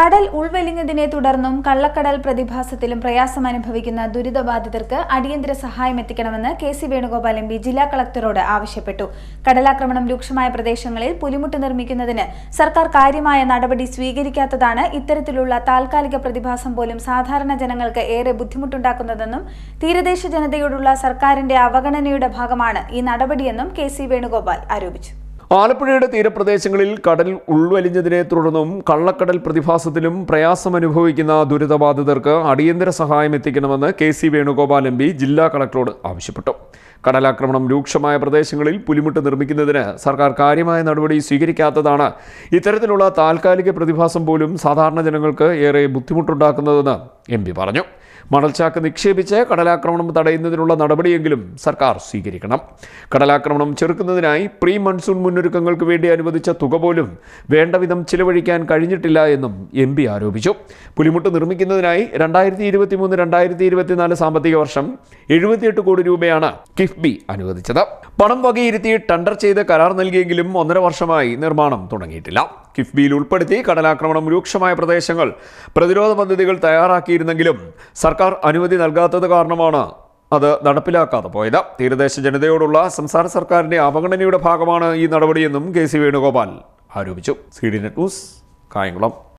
കടൽ ഉൾവലിഞ്ഞതിനെ തുടർന്നും കള്ളക്കടൽ പ്രതിഭാസത്തിലും പ്രയാസം അനുഭവിക്കുന്ന ദുരിതബാധിതർക്ക് അടിയന്തര സഹായം എത്തിക്കണമെന്ന് K C Venugopal M P ജില്ലാ കളക്ടറോട് ആവശ്യപ്പെട്ടു കടലാക്രമണം രൂക്ഷമായ പ്രദേശങ്ങളിൽ പുലിമുട്ട് നിർമ്മിക്കുന്നതിന് സർക്കാർ കാര്യമായ നടപടി സ്വീകരിക്കാത്തതാണ് ഇത്തരത്തിലുള്ള താൽക്കാലിക പ്രതിഭാസം പോലും സാധാരണ ജനങ്ങൾക്ക് ഏറെ ബുദ്ധിമുട്ടുണ്ടാക്കുന്നതെന്നും തീരദേശ ജനതയോടുള്ള സർക്കാരിന്റെ അവഗണനയുടെ ഭാഗമാണ് ഈ നടപടിയെന്നും കെ സി വേണുഗോപാൽ ആരോപിച്ചു ആലപ്പുഴയുടെ തീരപ്രദേശങ്ങളിൽ കടൽ ഉൾവലിഞ്ഞതിനെ തുടർന്നും കള്ളക്കടൽ പ്രതിഭാസത്തിലും പ്രയാസമനുഭവിക്കുന്ന ദുരിതബാധിതർക്ക് അടിയന്തര സഹായം എത്തിക്കണമെന്ന് K C Venugopal M P ജില്ലാ കളക്ടറോട് ആവശ്യപ്പെട്ടു കടലാക്രമണം രൂക്ഷമായ പ്രദേശങ്ങളിൽ പുലിമുട്ട് നിർമ്മിക്കുന്നതിന് സർക്കാർ കാര്യമായ നടപടി സ്വീകരിക്കാത്തതാണ് ഇത്തരത്തിലുള്ള താൽക്കാലിക പ്രതിഭാസം പോലും സാധാരണ ജനങ്ങൾക്ക് ഏറെ ബുദ്ധിമുട്ടുണ്ടാക്കുന്നതെന്ന് എം പറഞ്ഞു മണൽച്ചാക്ക് നിക്ഷേപിച്ച് കടലാക്രമണം തടയുന്നതിനുള്ള നടപടിയെങ്കിലും സർക്കാർ സ്വീകരിക്കണം കടലാക്രമണം ചെറുക്കുന്നതിനായി പ്രീ മൺസൂൺ മുന്നൊരുക്കങ്ങൾക്ക് വേണ്ടി അനുവദിച്ച തുക പോലും വേണ്ടവിധം ചിലവഴിക്കാൻ കഴിഞ്ഞിട്ടില്ല എന്നും എം പി ആരോപിച്ചു പുലിമുട്ട് നിർമ്മിക്കുന്നതിനായി രണ്ടായിരത്തി ഇരുപത്തി മൂന്ന് രണ്ടായിരത്തി ഇരുപത്തിനാല് സാമ്പത്തിക വർഷം എഴുപത്തിയെട്ട് കോടി രൂപയാണ് കിഫ്ബി അനുവദിച്ചത് പണം വകയിരുത്തി ടെണ്ടർ ചെയ്ത് കരാർ നൽകിയെങ്കിലും ഒന്നര വർഷമായി നിർമ്മാണം തുടങ്ങിയിട്ടില്ല കിഫ്ബിയിൽ ഉൾപ്പെടുത്തി കടലാക്രമണം രൂക്ഷമായ പ്രദേശങ്ങൾ പ്രതിരോധ പദ്ധതികൾ തയ്യാറാക്കിയിരുന്നെങ്കിലും സർക്കാർ സർക്കാർ അനുമതി നൽകാത്തത് കാരണമാണ് അത് നടപ്പിലാക്കാതെ പോയത് തീരദേശ ജനതയോടുള്ള സംസ്ഥാന സർക്കാരിന്റെ അവഗണനയുടെ ഭാഗമാണ് ഈ നടപടിയെന്നും കെ സി വേണുഗോപാൽ ആരോപിച്ചു C D net news Kayamkulam